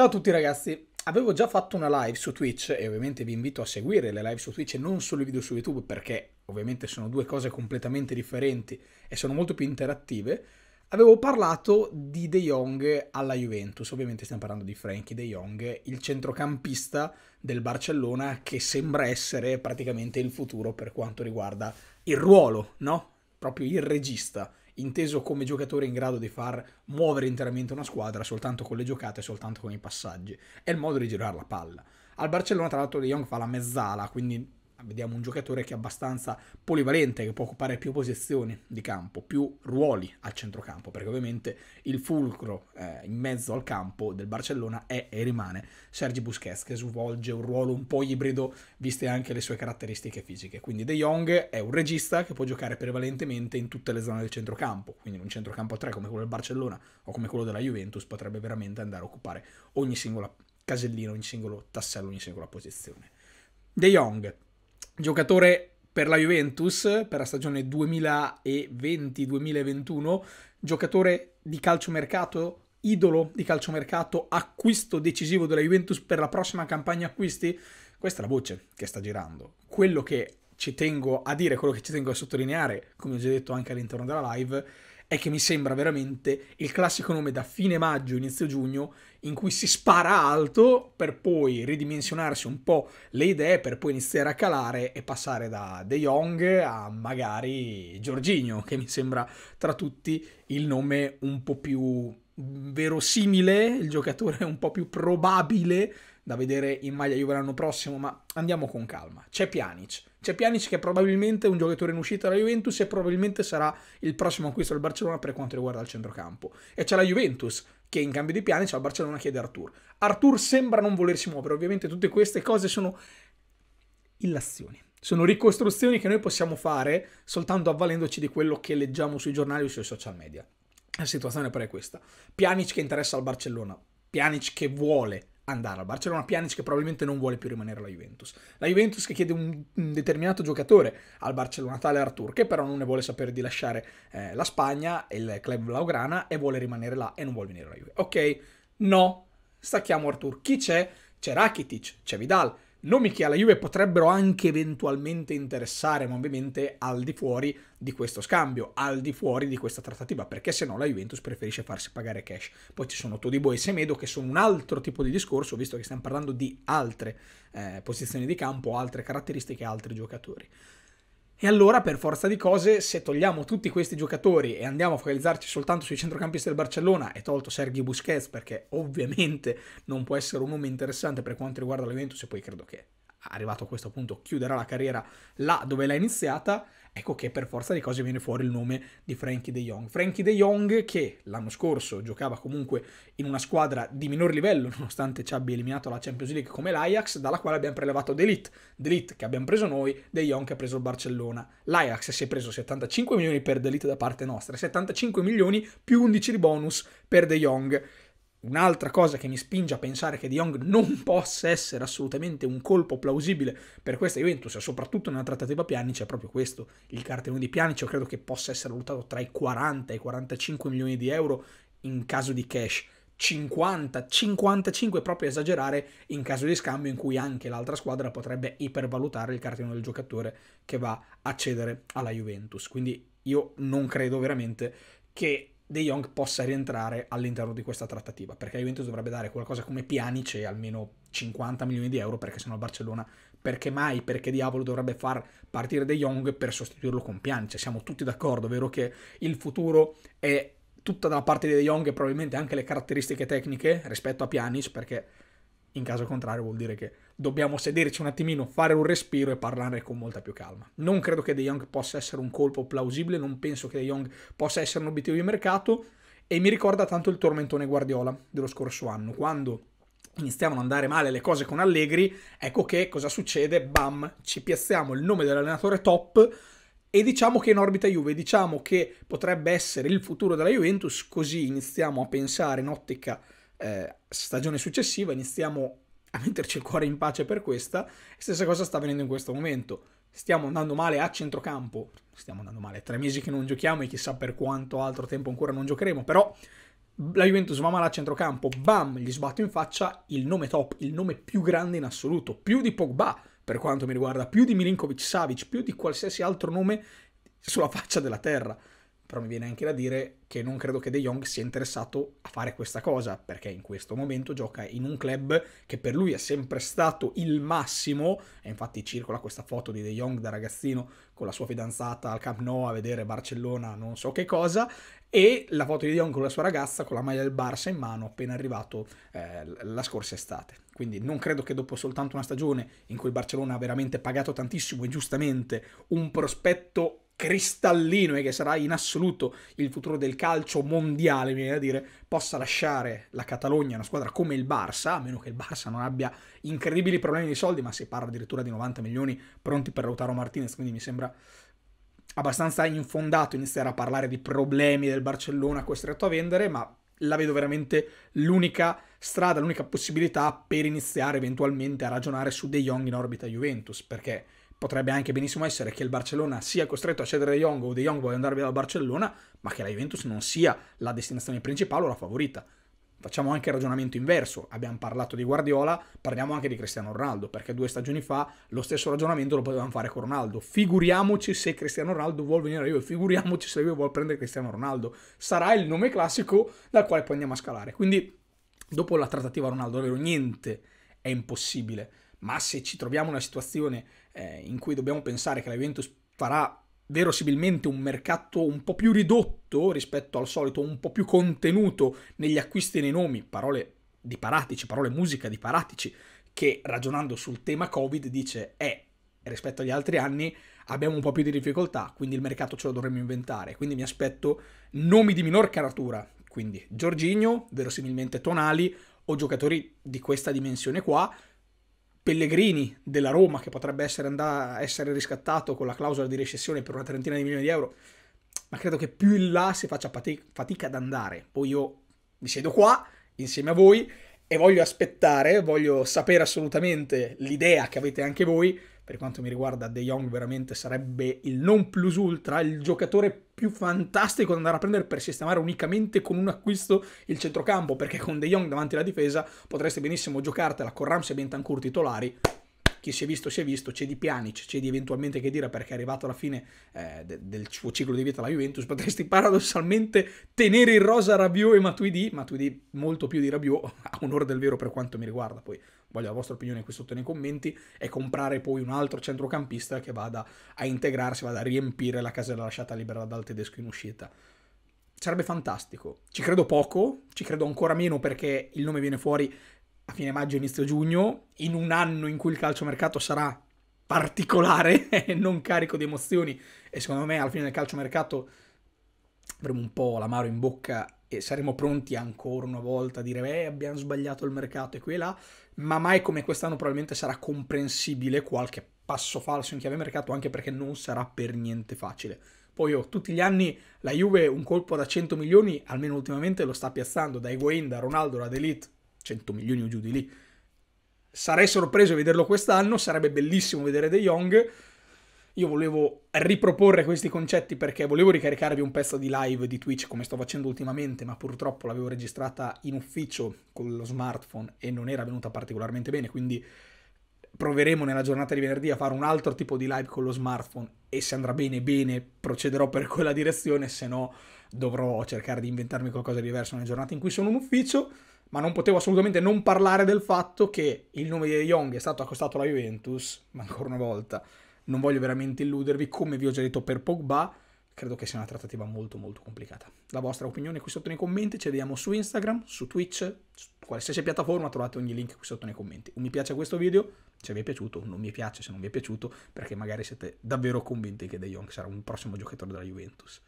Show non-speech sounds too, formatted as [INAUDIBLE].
Ciao a tutti ragazzi, avevo già fatto una live su Twitch e ovviamente vi invito a seguire le live su Twitch e non solo i video su YouTube perché ovviamente sono due cose completamente differenti e sono molto più interattive. Avevo parlato di De Jong alla Juventus, ovviamente stiamo parlando di Frankie De Jong, il centrocampista del Barcellona che sembra essere praticamente il futuro per quanto riguarda il ruolo, no? Proprio il regista, inteso come giocatore in grado di far muovere interamente una squadra soltanto con le giocate, soltanto con i passaggi. È il modo di girare la palla. Al Barcellona, tra l'altro, De Jong fa la mezzala, quindi vediamo un giocatore che è abbastanza polivalente, che può occupare più posizioni di campo, più ruoli al centrocampo, perché ovviamente il fulcro eh, in mezzo al campo del Barcellona è e rimane Sergi Busquets, che svolge un ruolo un po' ibrido, viste anche le sue caratteristiche fisiche. Quindi De Jong è un regista che può giocare prevalentemente in tutte le zone del centrocampo, quindi in un centrocampo a tre come quello del Barcellona o come quello della Juventus potrebbe veramente andare a occupare ogni singola casellina, ogni singolo tassello, ogni singola posizione. De Jong, giocatore per la Juventus per la stagione 2020-2021, giocatore di calciomercato, idolo di calciomercato, acquisto decisivo della Juventus per la prossima campagna acquisti? Questa è la voce che sta girando. Quello che ci tengo a dire, quello che ci tengo a sottolineare, come ho già detto anche all'interno della live, è è che mi sembra veramente il classico nome da fine maggio, inizio giugno, in cui si spara alto per poi ridimensionarsi un po' le idee, per poi iniziare a calare e passare da De Jong a magari Giorginio, che mi sembra tra tutti il nome un po' più verosimile, il giocatore un po' più probabile da vedere in maglia Juve l'anno prossimo, ma andiamo con calma. C'è Pjanic, c'è Pjanic che è probabilmente un giocatore in uscita dalla Juventus e probabilmente sarà il prossimo acquisto del Barcellona per quanto riguarda il centrocampo. E c'è la Juventus che in cambio di Pjanic al Barcellona chiede Artur. Artur sembra non volersi muovere, ovviamente tutte queste cose sono illazioni. Sono ricostruzioni che noi possiamo fare soltanto avvalendoci di quello che leggiamo sui giornali o sui social media. La situazione però è questa. Pjanic che interessa al Barcellona, Pjanic che vuole andare al Barcellona, Pjanic che probabilmente non vuole più rimanere alla Juventus. La Juventus che chiede un, un determinato giocatore al Barcellona, tale Artur, che però non ne vuole sapere di lasciare eh, la Spagna, il club blaugrana, e vuole rimanere là e non vuole venire alla Juventus. Ok, no, stacchiamo Artur. Chi c'è? C'è Rakitic, c'è Vidal, nomi che alla Juve potrebbero anche eventualmente interessare, ma ovviamente al di fuori di questo scambio, al di fuori di questa trattativa, perché se no la Juventus preferisce farsi pagare cash. Poi ci sono Todibo e Semedo che sono un altro tipo di discorso, visto che stiamo parlando di altre eh, posizioni di campo, altre caratteristiche, altri giocatori. E allora, per forza di cose, se togliamo tutti questi giocatori e andiamo a focalizzarci soltanto sui centrocampisti del Barcellona, e tolto Sergi Busquets perché ovviamente non può essere un nome interessante per quanto riguarda l'evento, se poi credo che arrivato a questo punto chiuderà la carriera là dove l'ha iniziata, ecco che per forza di cose viene fuori il nome di Frankie De Jong. Frankie De Jong che l'anno scorso giocava comunque in una squadra di minor livello, [LAUGHS] nonostante ci abbia eliminato la Champions League come l'Ajax, dalla quale abbiamo prelevato D'Elite. D'Elite che abbiamo preso noi, De Jong che ha preso il Barcellona. L'Ajax si è preso 75 milioni per D'Elite da parte nostra, 75 milioni più 11 di bonus per De Jong Un'altra cosa che mi spinge a pensare che De Jong non possa essere assolutamente un colpo plausibile per questa Juventus, soprattutto nella trattativa Pjanic, è proprio questo. Il cartellone di Pjanic io credo che possa essere valutato tra i 40 e i 45 milioni di euro in caso di cash. 50, 55 proprio esagerare in caso di scambio in cui anche l'altra squadra potrebbe ipervalutare il cartellone del giocatore che va a cedere alla Juventus. Quindi io non credo veramente che De Jong possa rientrare all'interno di questa trattativa, perché Juventus dovrebbe dare qualcosa come pianice almeno 50 milioni di euro, perché sennò il Barcellona perché mai, perché diavolo dovrebbe far partire De Jong per sostituirlo con pianice? Siamo tutti d'accordo, vero che il futuro è tutta dalla parte di De Jong e probabilmente anche le caratteristiche tecniche rispetto a Pjanic, perché in caso contrario vuol dire che dobbiamo sederci un attimino, fare un respiro e parlare con molta più calma. Non credo che De Jong possa essere un colpo plausibile, non penso che De Jong possa essere un obiettivo di mercato e mi ricorda tanto il tormentone Guardiola dello scorso anno, quando iniziavano ad andare male le cose con Allegri, ecco che cosa succede? Bam, ci piazziamo il nome dell'allenatore top e diciamo che è in orbita Juve, diciamo che potrebbe essere il futuro della Juventus, così iniziamo a pensare in ottica eh, stagione successiva, iniziamo a metterci il cuore in pace per questa. Stessa cosa sta avvenendo in questo momento. Stiamo andando male a centrocampo, stiamo andando male, tre mesi che non giochiamo e chissà per quanto altro tempo ancora non giocheremo, però la Juventus va male a centrocampo, bam, gli sbatto in faccia il nome top, il nome più grande in assoluto, più di Pogba per quanto mi riguarda, più di Milinkovic Savic, più di qualsiasi altro nome sulla faccia della terra però mi viene anche da dire che non credo che De Jong sia interessato a fare questa cosa, perché in questo momento gioca in un club che per lui è sempre stato il massimo, e infatti circola questa foto di De Jong da ragazzino con la sua fidanzata al Camp Nou a vedere Barcellona non so che cosa, e la foto di Dion con la sua ragazza con la maglia del Barça in mano appena arrivato eh, la scorsa estate. Quindi non credo che dopo soltanto una stagione in cui il Barcellona ha veramente pagato tantissimo e giustamente un prospetto cristallino e che sarà in assoluto il futuro del calcio mondiale, mi viene da dire, possa lasciare la Catalogna una squadra come il Barça, a meno che il Barça non abbia incredibili problemi di soldi, ma si parla addirittura di 90 milioni pronti per Lautaro Martinez, quindi mi sembra abbastanza infondato iniziare a parlare di problemi del Barcellona costretto a vendere, ma la vedo veramente l'unica strada, l'unica possibilità per iniziare eventualmente a ragionare su De Jong in orbita Juventus, perché potrebbe anche benissimo essere che il Barcellona sia costretto a cedere De Jong o De Jong voglia andare via dal Barcellona, ma che la Juventus non sia la destinazione principale o la favorita. Facciamo anche il ragionamento inverso. Abbiamo parlato di Guardiola, parliamo anche di Cristiano Ronaldo, perché due stagioni fa lo stesso ragionamento lo potevamo fare con Ronaldo. Figuriamoci se Cristiano Ronaldo vuole venire a Juve, figuriamoci se Juve vuol prendere Cristiano Ronaldo. Sarà il nome classico dal quale poi andiamo a scalare. Quindi, dopo la trattativa Ronaldo, ovvero niente è impossibile. Ma se ci troviamo in una situazione eh, in cui dobbiamo pensare che la Juventus farà verosimilmente un mercato un po' più ridotto rispetto al solito, un po' più contenuto negli acquisti e nei nomi, parole di Paratici, parole musica di Paratici, che ragionando sul tema Covid dice eh, rispetto agli altri anni abbiamo un po' più di difficoltà, quindi il mercato ce lo dovremmo inventare, quindi mi aspetto nomi di minor caratura, quindi Giorginio, verosimilmente Tonali o giocatori di questa dimensione qua, Pellegrini della Roma, che potrebbe essere, andà, essere riscattato con la clausola di recessione per una trentina di milioni di euro, ma credo che più in là si faccia fatica ad andare. Poi io mi siedo qua insieme a voi e voglio aspettare, voglio sapere assolutamente l'idea che avete anche voi. Per quanto mi riguarda, De Jong veramente sarebbe il non plus ultra, il giocatore più fantastico da andare a prendere per sistemare unicamente con un acquisto il centrocampo, perché con De Jong davanti alla difesa potreste benissimo giocartela con Rams e Bentancur titolari chi si è visto si è visto, c'è di Pjanic, c'è di eventualmente che dire perché è arrivato alla fine eh, de del suo ciclo di vita la Juventus, potresti paradossalmente tenere in rosa Rabiot e Matuidi, Matuidi molto più di Rabiot, [LAUGHS] a onore del vero per quanto mi riguarda, poi voglio la vostra opinione qui sotto nei commenti, e comprare poi un altro centrocampista che vada a integrarsi, vada a riempire la casella lasciata libera dal tedesco in uscita sarebbe fantastico. Ci credo poco, ci credo ancora meno perché il nome viene fuori a fine maggio, inizio giugno, in un anno in cui il calciomercato sarà particolare [LAUGHS] e non carico di emozioni e secondo me alla fine del calciomercato avremo un po' l'amaro in bocca e saremo pronti ancora una volta a dire beh abbiamo sbagliato il mercato e qui e là, ma mai come quest'anno probabilmente sarà comprensibile qualche passo falso in chiave mercato anche perché non sarà per niente facile. Poi io, oh, tutti gli anni la Juve un colpo da 100 milioni, almeno ultimamente lo sta piazzando, da Higuain, da Ronaldo, da Delete, 100 milioni o giù di lì. Sarei sorpreso a vederlo quest'anno, sarebbe bellissimo vedere De Jong. Io volevo riproporre questi concetti perché volevo ricaricarvi un pezzo di live di Twitch come sto facendo ultimamente, ma purtroppo l'avevo registrata in ufficio con lo smartphone e non era venuta particolarmente bene, quindi proveremo nella giornata di venerdì a fare un altro tipo di live con lo smartphone e se andrà bene bene procederò per quella direzione, se no dovrò cercare di inventarmi qualcosa di diverso nella giornata in cui sono in ufficio ma non potevo assolutamente non parlare del fatto che il nome di De Jong è stato accostato alla Juventus, ma ancora una volta non voglio veramente illudervi, come vi ho già detto per Pogba, credo che sia una trattativa molto molto complicata. La vostra opinione qui sotto nei commenti, ci vediamo su Instagram, su Twitch, su qualsiasi piattaforma, trovate ogni link qui sotto nei commenti. Un mi piace a questo video, se vi è piaciuto, non mi piace se non vi è piaciuto, perché magari siete davvero convinti che De Jong sarà un prossimo giocatore della Juventus.